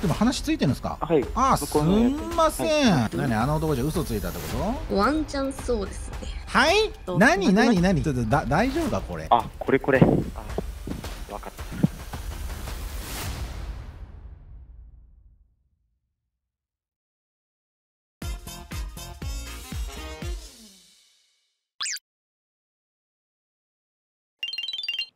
でも話ついてるんですかはいあすんません、はい、何あの男じゃ嘘ついたってことワンチャンそうですねはい何何何ちょっとだ大丈夫かこれあこれこれあ分かった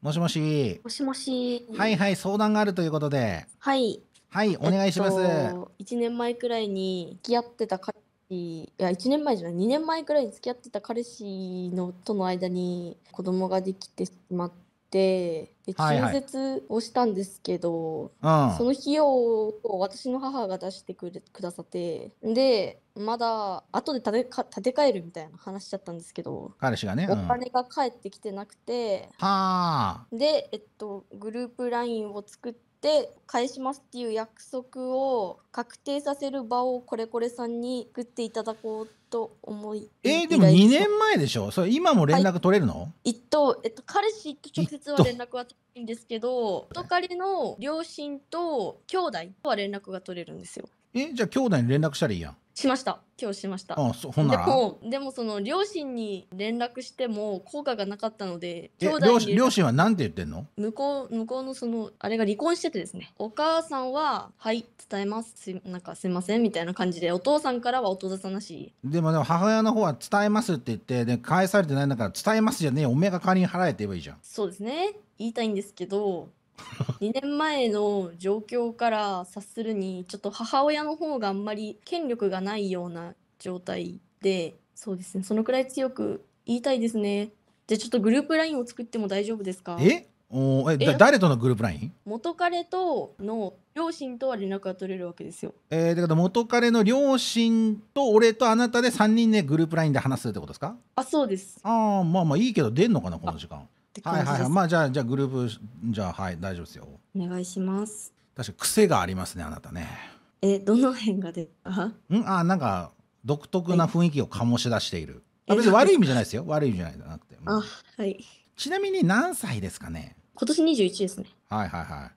もしもし。もしもし。はいはい、相談があるということで。はい。はい、お願いします。えっと、1年前くらいに付き合ってた彼氏、いや、1年前じゃない、2年前くらいに付き合ってた彼氏のとの間に子供ができてしまって。で中絶をしたんですけど、はいはい、その費用を私の母が出してくれくださってでまだ後で立てかて替えるみたいな話しちゃったんですけど彼氏がね、うん、お金が返ってきてなくてで、えっと、グループ LINE を作って。って返しますっていう約束を確定させる場をこれこれさんに作っていただこうと思いえー、でも2年前でしょそれ今も連絡取れるの、はい、とえっと、彼氏と直接は連絡は取れるんですけど元彼の両親と兄弟とは連絡が取れるんですよえじゃあ兄弟に連絡したらいいやんしました今日しましたあそほんなでもでもその両親に連絡しても効果がなかったので兄弟両親両親は何て言ってんの向こう向こうのそのあれが離婚しててですねお母さんは「はい伝えますすなんかすいません」みたいな感じでお父さんからは音父さなしでもでも母親の方は伝えますって言ってで返されてないんだから伝えますじゃねえおめえが代わりに払えって言えばいいじゃんそうですね言いたいんですけど2 年前の状況から察するにちょっと母親の方があんまり権力がないような状態でそうですねそのくらい強く言いたいですねじゃあちょっとグループ LINE を作っても大丈夫ですかえおええ誰とのグループ LINE? 元彼との両親とは連絡が取れるわけですよ。えー、だから元彼の両親と俺とあなたで3人でグループ LINE で話すってことですかあそうです。ああまあまあいいけど出んのかなこの時間。って感じです、はいはい、はい、まあじゃあじゃあグループじゃあはい大丈夫ですよお願いします確か癖がありますねあなたねえどの辺がですかんあなんか独特な雰囲気を醸し出しているあ別に悪い意味じゃないですよ悪い意味じゃないじゃなくてあはいちなみに何歳ですかね今年二十一ですねはいはいはい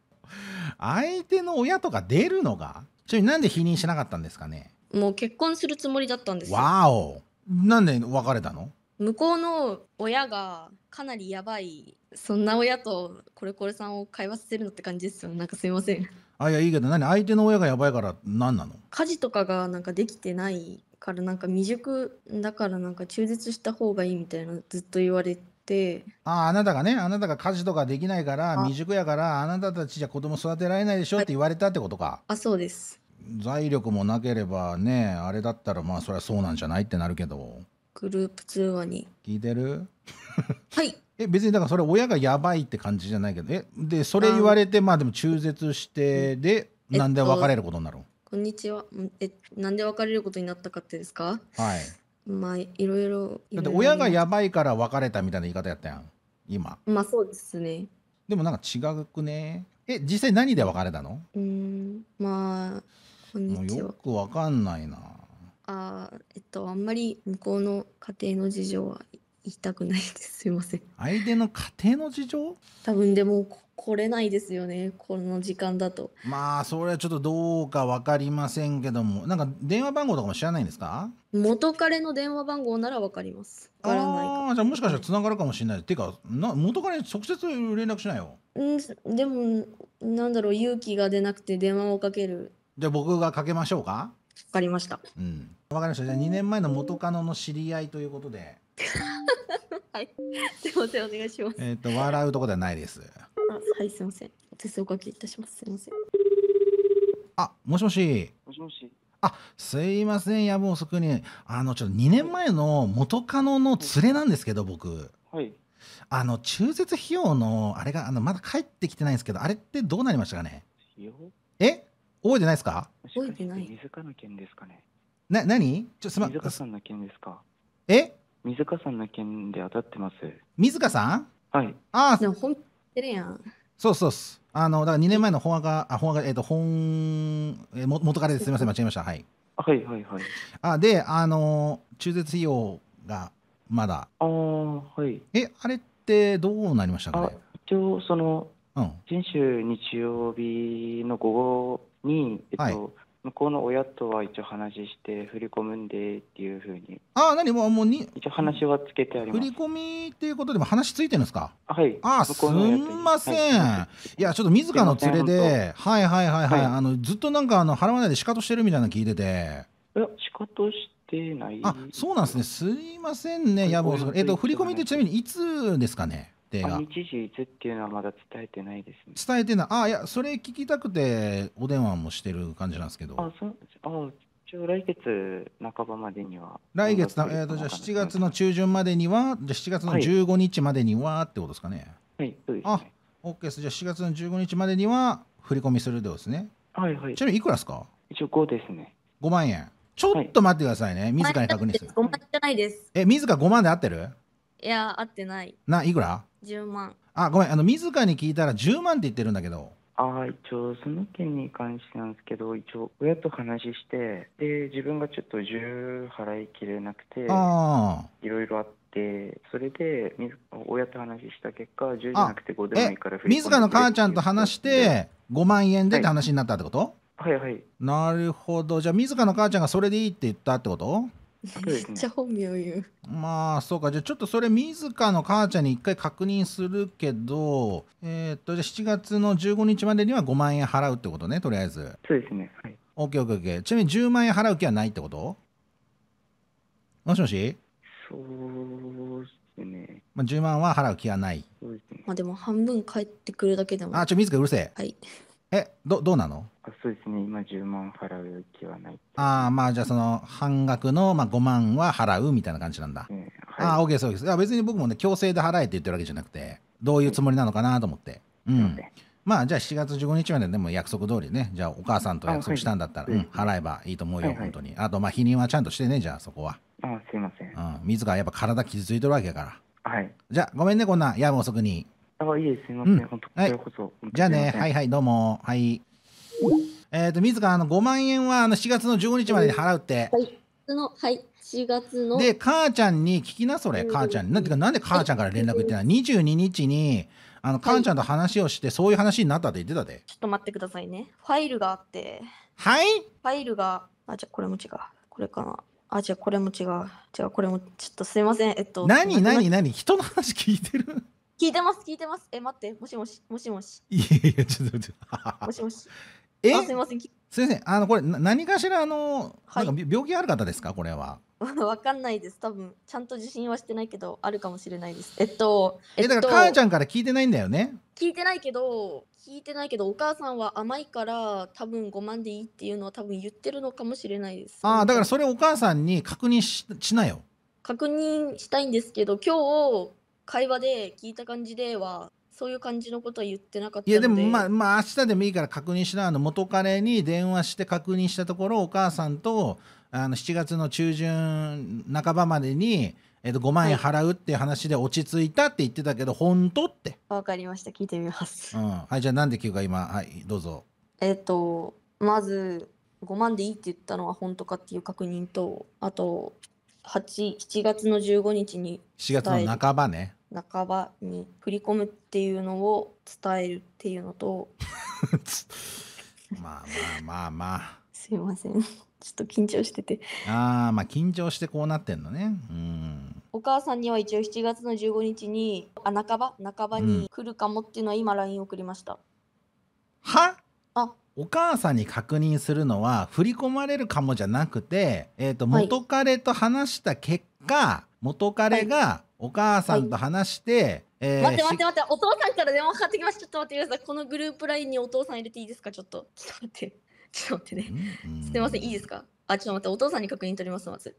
相手の親とか出るのがちなみになんで否認しなかったんですかねもう結婚するつもりだったんですわおなんで別れたの向こうの親がかなりやばいそんな親とこれこれさんを会話させるのって感じですよねなんかすいませんあいやいいけど何相手の親がやばいから何なの家事とかがなんかできてないからなんか未熟だからなんか中絶した方がいいみたいなずっと言われてああなたがねあなたが家事とかできないから未熟やからあなたたちじゃ子供育てられないでしょって言われたってことか、はい、あそうです財力もなければねあれだったらまあそりゃそうなんじゃないってなるけどグループ通話に。聞いてるはい。え別にだからそれ親がやばいって感じじゃないけどえでそれ言われてまあでも中絶してで、なんで別れることになるの、こんにちはえなんで別れることになったかってですかはいまあいろいろだって親がやばいから別れたみたいな言い方やったやん今まあそうですねでもなんか違くねえ実際何で別れたのうんまあこんにちはよくわかんないなあえっとあんまり向こうの家庭の事情は言いたくないですすいません相手の家庭の事情多分でも来れないですよねこの時間だとまあそれはちょっとどうか分かりませんけどもなんか電話番号とかも知らないんですか元彼の電話番号なら分かります分からないかあじゃあもしかしたらつながるかもしれないっていうかな元彼に直接連絡しないようんでもなんだろう勇気が出なくて電話をかけるじゃあ僕がかけましょうかかりました。うん。わかりました。じゃあ2年前の元カノの知り合いということで。はい。すみません、お願いします。えっ、ー、と、笑うとこではないです。あはい、すみません。お手数おかけいたします。すみません。あ、もしもし。もしもし。あ、すいません、やぶ遅くに、あの、ちょっと2年前の元カノの連れなんですけど、僕。はい。あの、中絶費用の、あれが、あの、まだ帰ってきてないんですけど、あれってどうなりましたかね。え覚えてないですか覚えてない。水川の件ですかね。な、何ちょ、すま水川さんの件ですか。え水川さんの件で当たってます。水川さんはい。ああ。でも本てるやん。そうそうす。あの、だから2年前の本が、あ、本が、えっ、ー、と、本、えー、元彼ですみません、間違えました。はい。はいはいはい。あ、で、あの、中絶費用がまだ。ああ、はい。え、あれってどうなりましたかね一応、その、うん、先週日曜日の午後に、えっと、はい、向こうの親とは一応話して振り込むんでっていうふうにああ何ももうに一応話はつけてあります振り込みっていうことでも話ついてるんですかはいあすんません、はい、いやちょっと自らの連れではいはいはいはい、はい、あのずっとなんかあの払わないでしかとしてるみたいなの聞いてていやしかしてないあそうなんですねすいませんねやもうえっと振り込みってちなみにいつですかね定日時いつっていうのはまだ伝えてないですね。伝えてない、ああ、いや、それ聞きたくて、お電話もしてる感じなんですけど。あそあ一応来月半ばまでには。来月な、えーと、じゃ七7月の中旬までには、じゃ7月の15日までには、ってことですかね。はい、そうです、ね。あオッケーです。じゃあ4月の15日までには振り込みするでですね。はいはい。ちなみにいくらですか一応5ですね。5万円。ちょっと待ってくださいね。はい、自ら確認する。5万じゃないです。え、自ら5万で合ってるいや、合ってない。な、いくら10万あごめんあの自らに聞いたら10万って言ってるんだけどあ一応その件に関してなんですけど一応親と話してで自分がちょっと10払いきれなくていろいろあってそれで親と話した結果10じゃなくて5でもいいからの母ちゃんと話して5万円でって話になったってこと、はい、はいはいなるほどじゃあ自らの母ちゃんがそれでいいって言ったってことめっちゃ本名言う、まあそうかじゃあちょっとそれ自らの母ちゃんに一回確認するけどえー、っとじゃあ7月の15日までには5万円払うってことねとりあえずそうですねはい OKOKOK ちなみに10万円払う気はないってこともしもしそうですねまあ10万は払う気はない、ね、まあでも半分返ってくるだけでもあちょ自らうるせえはいえどどうなのあそうですね、今10万払う気はない。ああ、まあじゃあその半額の、まあ、5万は払うみたいな感じなんだ。えーはい、ああ、OK、そうです。いや別に僕もね、強制で払えって言ってるわけじゃなくて、どういうつもりなのかなと思って。うん。まあじゃあ7月15日まででも約束通りね、じゃあお母さんと約束したんだったら、はいうん、払えばいいと思うよ、はいはい、本当に。あと、まあ否認はちゃんとしてね、じゃあそこは。ああ、すいません。うん。自らやっぱ体傷ついてるわけやから。はい。じゃあごめんね、こんな、やぶ遅くに。あいいです、すいません、うん、本当、こちらこそ。じゃあね、はいはい、どうも。はい。えっ、ー、と、自らあの5万円はあの4月の15日までに払うって。はい。の、はい。4月の。で、母ちゃんに聞きな、それ、母ちゃんに。なんてか、なんで母ちゃんから連絡言ってない、はい、?22 日に、あの、母ちゃんと話をして、そういう話になったって言ってたで。ちょっと待ってくださいね。ファイルがあって。はいファイルが、あ、じゃこれも違う。これかな。あ、じゃこれも違う。じゃこれも、ちょっとすいません。えっと。何、何、何人の話聞いてる聞いてます、聞いてます。え、待って、もしもし、もしもし。いやいや、ちょっとっもしもし。えあすみません。先生、あのこれ何かしらあの、はいなんか病気ある方ですかこれは。わかんないです。多分ちゃんと自信はしてないけどあるかもしれないです。えっと、ええだかと、ら母ちゃんから聞いてないんだよね。聞いてないけど聞いてないけどお母さんは甘いから多分五万でいいっていうのは多分言ってるのかもしれないです。ああだからそれお母さんに確認ししなよ。確認したいんですけど今日会話で聞いた感じではそういう感じのことは言ってなかったいやでもまあまあ明日でもいいから確認しなあの元彼に電話して確認したところお母さんとあの7月の中旬半ばまでに、えっと、5万円払うっていう話で落ち着いたって言ってたけど、はい、本当ってわかりました聞いてみます、うん、はいじゃあなんで急か今はいどうぞえっとまず5万でいいって言ったのは本当かっていう確認とあと87月の15日に7月の半ばね半ばに振り込むっていうのを伝えるっていうのと まあまあまあまあすいませんちょっと緊張しててああまあ緊張してこうなってんのねうんお母さんには一応7月の15日にあ半ば半ばに来るかもっていうのは今 LINE 送りました、うん、はあお母さんに確認するのは振り込まれるかもじゃなくて、えー、と元彼と話した結果、はい、元彼がお母さんと話して、はいえー、待って待って待ってお父さんから電話かかってきましたちょっと待ってくださいこのグループラインにお父さん入れていいですかちょっとちょっと待って ちょっと待ってね、うんうん、すみませんいいですかあちょっと待ってお父さんに確認取りますまず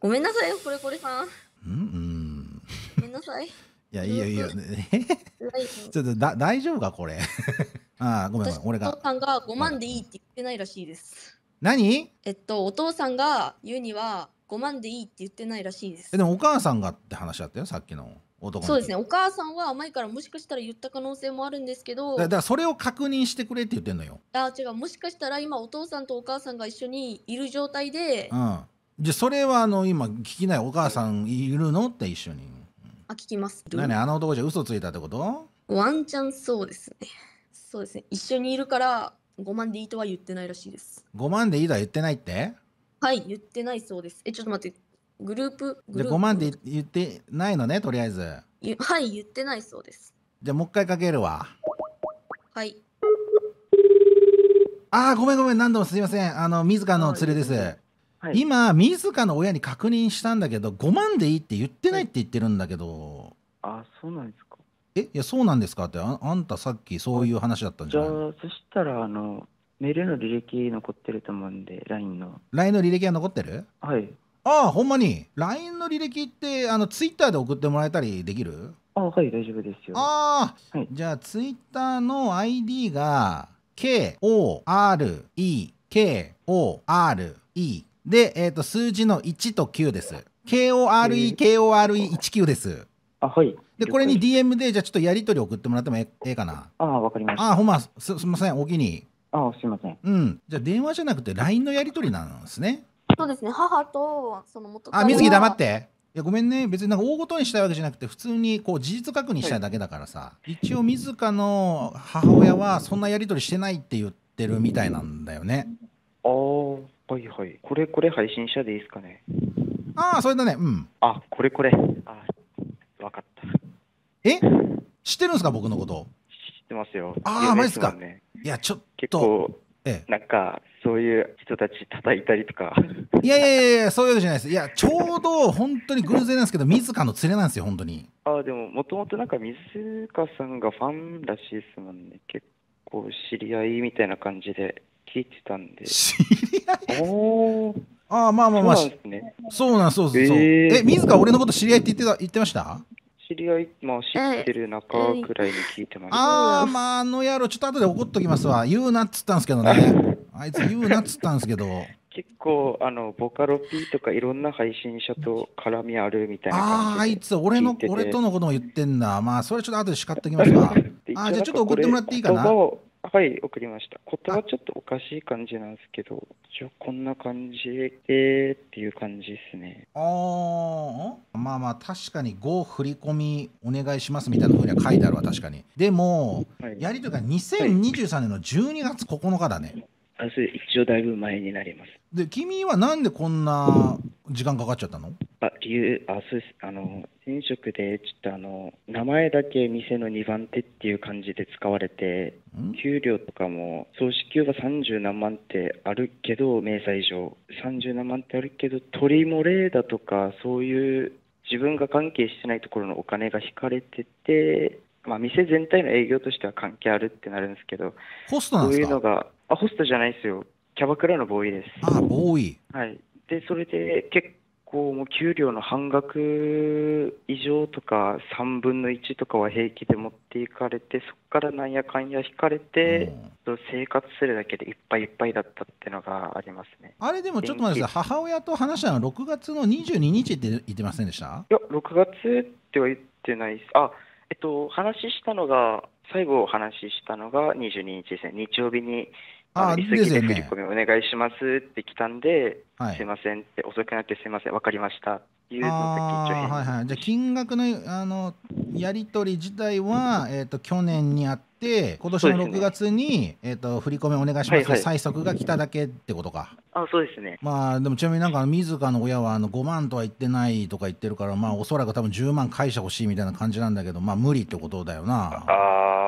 ごめんなさいこれこれさんうんうんごめんなさい いやいいよいいよ、ちょっとだ大丈夫かこれああごめんごめん俺がお父さんが5万でいいって言ってないらしいです何えっとお父さんが言うには5万でいいって言ってないらしいですえでもお母さんがって話だったよさっきの男のそうですねお母さんは前からもしかしたら言った可能性もあるんですけどだだからそれを確認してくれって言ってんのよあ違うもしかしたら今お父さんとお母さんが一緒にいる状態で、うん、じゃそれはあの今聞きないお母さんいるのって一緒に、あ聞きます何あの男じゃ嘘ついたってことワンチャンそうですねそうですね一緒にいるから5万でいいとは言ってないらしいです5万でいいとは言ってないってはい、言ってないそうです。え、ちょっと待って、グループ、グルーあ5万で言ってないのね、とりあえず。はい、言ってないそうです。じゃあもう一回かけるわ。はい。ああ、ごめんごめん、何度もすいません。あの、自らの連れです。はい今、自らの親に確認したんだけど、5万でいいって言ってないって言ってるんだけど、あ、そうなんですか。え、いや、そうなんですかって、ああんたさっきそういう話だったんじじゃあそしたら、あの、メールの履歴残ってると思うんで、LINE の。LINE の履歴は残ってるはい。ああ、ほんまに。LINE の履歴って、あの、ツイッターで送ってもらえたりできるああ、はい、大丈夫ですよ。ああ、はい、じゃあ、ツイッターの ID が、K-O-R-E、K-O-R-E。で、えっ、ー、と、数字の1と9です。KORE、KORE19 です。あ、はい。で、これに DM で、じゃあちょっとやりとり送ってもらってもええかな。ああ、わかりました。ああ、ほんま、すすみません、お気に。あすみません。うんじゃあ電話じゃなくてラインのやり取りなんですね。そうですね母とその元あ水木黙っていやごめんね別になんか大ごとにしたいわけじゃなくて普通にこう事実確認したいだけだからさ、一応自らの母親はそんなやり取りしてないって言ってるみたいなんだよね。ああはいはいこれこれ配信者でいいですかね。ああそれだねうん。あこれこれあ分かった。え知ってるんですか僕のこと。ってますよ。ああ、マジっすか。いや、ちょっと。ええ、なんか、そういう人たち叩いたりとか。いやいやいや、そういうのじゃないです。いや、ちょうど本当に偶然なんですけど、水川の連れなんですよ、本当に。ああ、でも、もともとなんか水川さんがファンらしいですもんね。結構、知り合いみたいな感じで聞いてたんで。知り合いおああ、まあまあまあ。そうなん、ね、そうなんそうそう。えー、え、水川、俺のこと知り合いって言ってた言ってました知り合い、まあ、知ってる中くらいに聞いてましああ、まあ、あの野郎、ちょっと後で怒っときますわ。言うなっつったんですけどね。あいつ言うなっつったんですけど。結構あのボカロ P とかいろんな配信者と絡みあるみたいなあああいつ俺の俺とのことも言ってんだまあそれちょっと後で叱っておきますわ あじゃあちょっと怒ってもらっていいかなはい、送りました。言葉ちょっとおかしい感じなんですけど、一応こんな感じでっていう感じですね。ああ、まあまあ確かにご振り込みお願いしますみたいなふうには書いてあるわ、確かに。でも、はい、やりとりが2023年の12月9日だね。はい、一応だいぶ前になります。で、君はなんでこんな時間かかっちゃったのあ理由あそうですあの前職でちょっとあの名前だけ店の2番手っていう感じで使われて給料とかも総支給が30何万ってあるけど明細上30何万ってあるけど取り漏れだとかそういう自分が関係してないところのお金が引かれてて、まあ、店全体の営業としては関係あるってなるんですけどホストなんですかそういうのがあホストじゃないですよキャバクラのボーイですあボーイはいでそれで結構も給料の半額以上とか3分の1とかは平気で持っていかれてそこからなんやかんや引かれて、うん、生活するだけでいっぱいいっぱいだったっていうのがありますねあれでもちょっと待ってください母親と話したのは6月の22日って言ってませんでしたいや6月っては言ってないですあえっと話したのが最後お話ししたのが22日ですね日曜日にあ急ぎで振り込みお願いしますって来たんで、はい、すいませんって、遅くなってすいません、分かりましたっていうのが緊張はいはい、じゃあ、金額のあのやり取り自体は、えと、去年にあって、今年の6月に、ね、えと、振り込みお願いします、って、催促が来ただけってことか。あそうですね。まあ、でもちなみになんか、自らの親はあの5万とは言ってないとか言ってるから、まあ、おそらく多分10万返してほしいみたいな感じなんだけど、まあ、無理ってことだよな。ああ。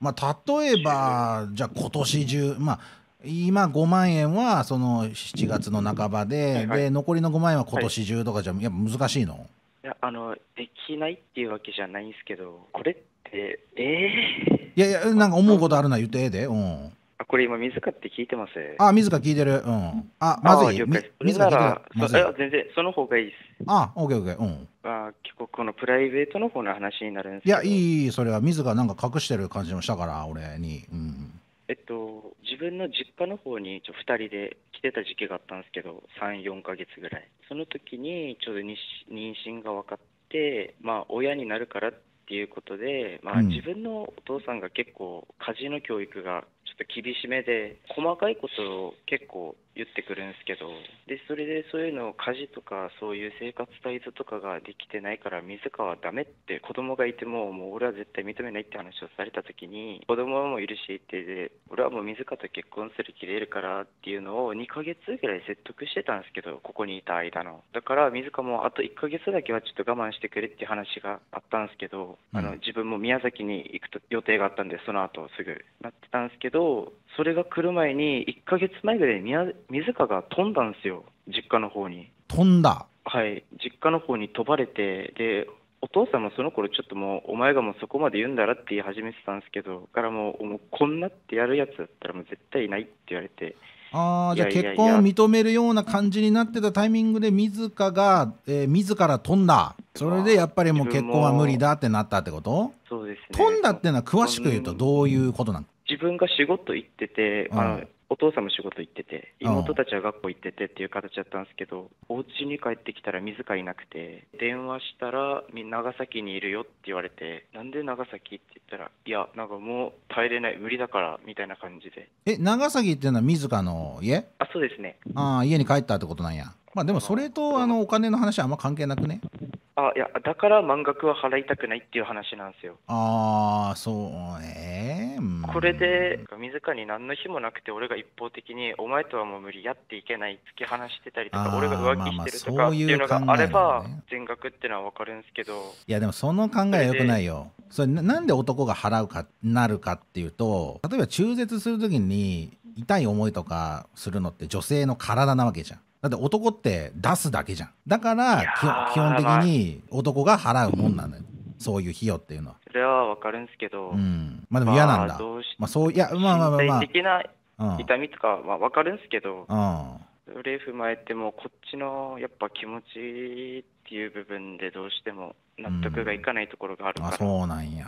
まあ、例えばじゃあ今年中まあ今5万円はその7月の半ばで,、で残りの5万円は今年中とかじゃやっぱ難しいの、いやあのできないっていうわけじゃないんですけどこれってええー、いやいやなんか思うことあるな言ってええでうんあこれ今水かって聞いてますあ水か聞いてるうんあまずい水か聞いてるまずい全然その方がいいですあオッケーオッケーうんあこのプライベートの方の話になるんですいやいいそれは水がなんか隠してる感じもしたから俺に、うん、えっと自分の実家の方にちょ2人で来てた時期があったんですけど34か月ぐらいその時にちょうど妊娠が分かってまあ親になるからっていうことで、まあ、自分のお父さんが結構家事の教育がちょっと厳しめで細かいことを結構言ってくるんですけどでそれでそういうのを家事とかそういう生活態度とかができてないから水川はダメって子供がいてももう俺は絶対認めないって話をされた時に子供もいるしって俺はもう水川と結婚する気でいるからっていうのを2ヶ月ぐらい説得してたんですけどここにいた間のだから水川もあと1ヶ月だけはちょっと我慢してくれって話があったんですけど、うん、あの自分も宮崎に行く予定があったんでその後すぐなってたんですけどそれが来る前に1ヶ月前ぐらいに宮崎水かが飛んだんですよ、実家の方に。飛んだはい実家の方に飛ばれてでお父さんもその頃ちょっともうお前がもうそこまで言うんだらって言い始めてたんですけどからもうもうこんなってやるやつだったらもう絶対ないって言われてああじゃあ結婚を認めるような感じになってたタイミングで自らが、えー、自ら飛んだそれでやっぱりもう結婚は無理だってなったってことそうですね飛んだっていうのは詳しく言うとどういうことなの自分が仕事行ってて、あの、父さんも仕事行ってて妹たちは学校行っててっていう形だったんですけどお家に帰ってきたら水らいなくて電話したら長崎にいるよって言われてなんで長崎って言ったらいやなんかもう耐えれない無理だからみたいな感じでえ長崎っていうのは水らの家あそうですねああ家に帰ったってことなんやまあでもそれとあのお金の話はあんま関係なくねあいやだから満額は払いたくないっていう話なんですよ。ああそうね、うん、これで自らに何の日もなくて俺が一方的にお前とはもう無理やっていけない突き放してたりとか俺が浮気してるとかっていうのがあれば全額ってのは分かるんですけど、いやでもその考えはよくないよそれなんで男が払うかなるかっていうと例えば中絶する時に痛い思いとかするのって女性の体なわけじゃん。だって男って出すだけじゃん。だから基本的に男が払うもんなのよ。そういう費用っていうのは。それはわかるんですけど。うん。まあでも嫌なんだ。まあ、まあ、そういや、まあまあまあ、まあ。的な痛みとかはわかるんですけど。うん。それ踏まえてもこっちのやっぱ気持ちっていう部分でどうしても納得がいかないところがあるから、うん、そうなんや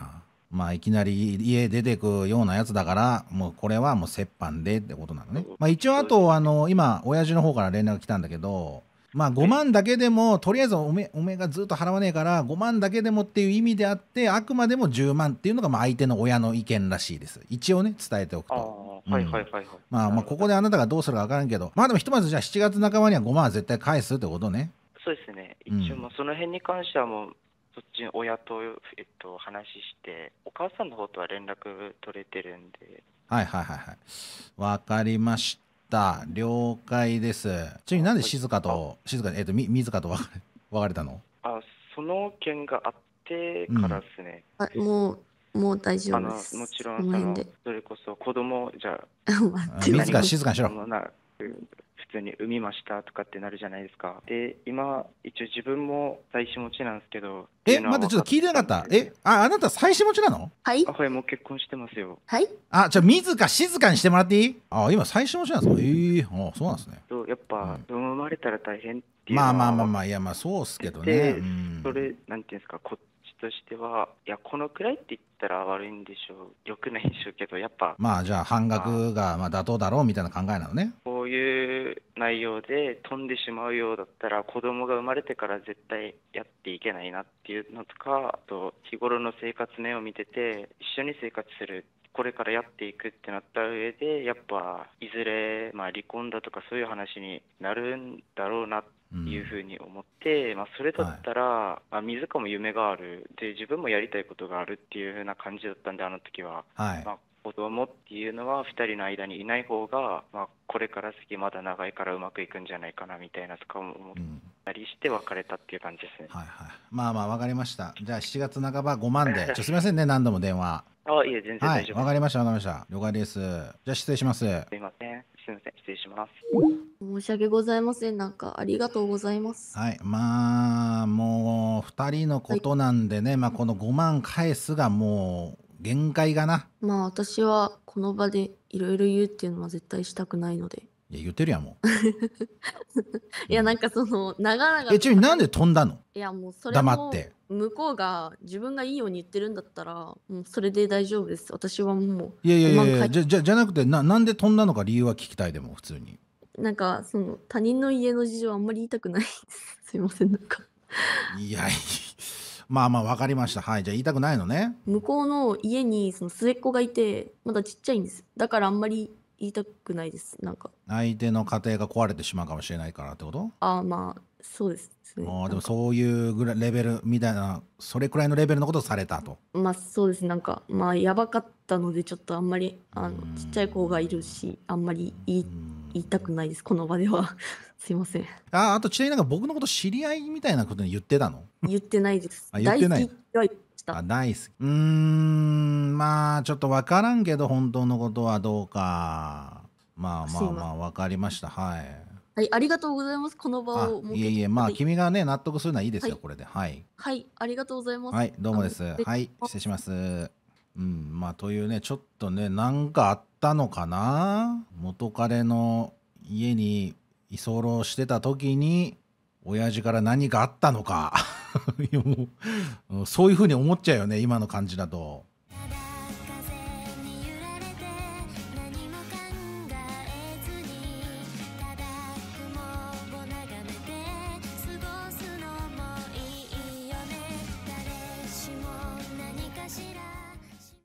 まあ、いきなり家出てくようなやつだから、もうこれはもう折半でってことなのね。まあ、一応あと、あの、今、親父の方から連絡来たんだけど、まあ5万だけでも、とりあえずおめおめがずっと払わねえから、5万だけでもっていう意味であって、あくまでも10万っていうのがまあ相手の親の意見らしいです。一応ね、伝えておくと。はいはいはいはい。まあまあ、ここであなたがどうするか分からんけど、まあでもひとまずじゃあ7月半ばには5万は絶対返すってことね。そうですね、一応、その辺に関してはもう、そっち親と、えっと、話してお母さんの方とは連絡取れてるんではいはいはいはいわかりました了解ですちなみになんで静かと静か、えっとみずかと別れ別れたのあその件があってからですね、うん、あもうもう大丈夫ですもちろんそれこそ子供じゃあずか 静かにしろく普通に産みましたとかってなるじゃないですか。で、今、一応自分も妻子持ちなんですけど。え、待って、ちょっと聞いてなかった。え、あ、あなた妻子持ちなのはい。あ、はい、もう結婚してますよ。はい。あ、じゃあ、水か静かにしてもらっていいあ、今、妻子持ちなんですかええー、あ、そうなんですね。そう、やっぱ、うん、生まれたら大変まあまあまあまあ、いや、まあそうっすけどね。うん、それ、なんていうんですか、こっとしては、いや、このくらいって言ったら悪いんでしょう、よくないんでしょうけど、やっぱ、まあじゃあ、半額がまあ妥当だろうみたいな考えなのね。こういう内容で飛んでしまうようだったら、子供が生まれてから絶対やっていけないなっていうのとか、あと、日頃の生活面を見てて、一緒に生活するこれからやっていくってなった上でやっぱいずれまあ離婚だとかそういう話になるんだろうないうふうに思って、まあ、それだったら、はいまあ、自らも夢があるで自分もやりたいことがあるっていうふうな感じだったんであの時は、はい、まあ、子供っていうのは2人の間にいない方が、まあ、これから先まだ長いからうまくいくんじゃないかなみたいなとか思ったりして別れたっていう感じですね、うん、はいはい、まあまあ分かりましたじゃあ7月半ば5万で ちょすみませんね何度も電話あいいえ全然大丈夫わ、はい、かりましたわかりました了解ですじゃあ失礼しますすいませんすみません、失礼します。申し訳ございません。なんかありがとうございます。はい、まあもう2人のことなんでね、はい、まあこの5万返すがもう限界がなまあ私はこの場でいろいろ言うっていうのは絶対したくないので。いや言ってるやんもう いやなんかその長々とえちなみになんで飛んだのいやもうそれも黙って向こうが自分がいいように言ってるんだったらもうそれで大丈夫です私はもういやいやいやいやじゃじゃじゃなくてななんで飛んだのか理由は聞きたいでも普通になんかその他人の家の事情あんまり言いたくないす すいませんなんかいやいまあまあ、わかりました。はい。じゃあ言いたくないのね。向こうの家にその末っ子がいて、まだちっちゃいんです。だからあんまり言いたくないです。なんか。相手の家庭が壊れてしまうかもしれないからってことああ、まあ、そうですあでもそういうぐらいレベルみたいな、それくらいのレベルのことをされたと。まあ、そうです。なんか、まあ、やばかったので、ちょっとあんまり、あの、ちっちゃい子がいるし、あんまり言い言いたくないです、この場では。すいません。ああとちなみになんか僕のこと知り合いみたいなことに言ってたの言ってないです。あ言ってない。大好きあナイスうーん、まあちょっと分からんけど、本当のことはどうか。まあまあまあ、分かりました。はい。はい、ありがとうございます。この場をいえいえ、まあ、君がね、納得するのはいいですよ、はい、これで。はい。はい、ありがとうございます。はい、どうもです。はい、失礼します。うんまあというねちょっとね何かあったのかな元彼の家に居候してた時に親父から何かあったのか そういうふうに思っちゃうよね今の感じだと。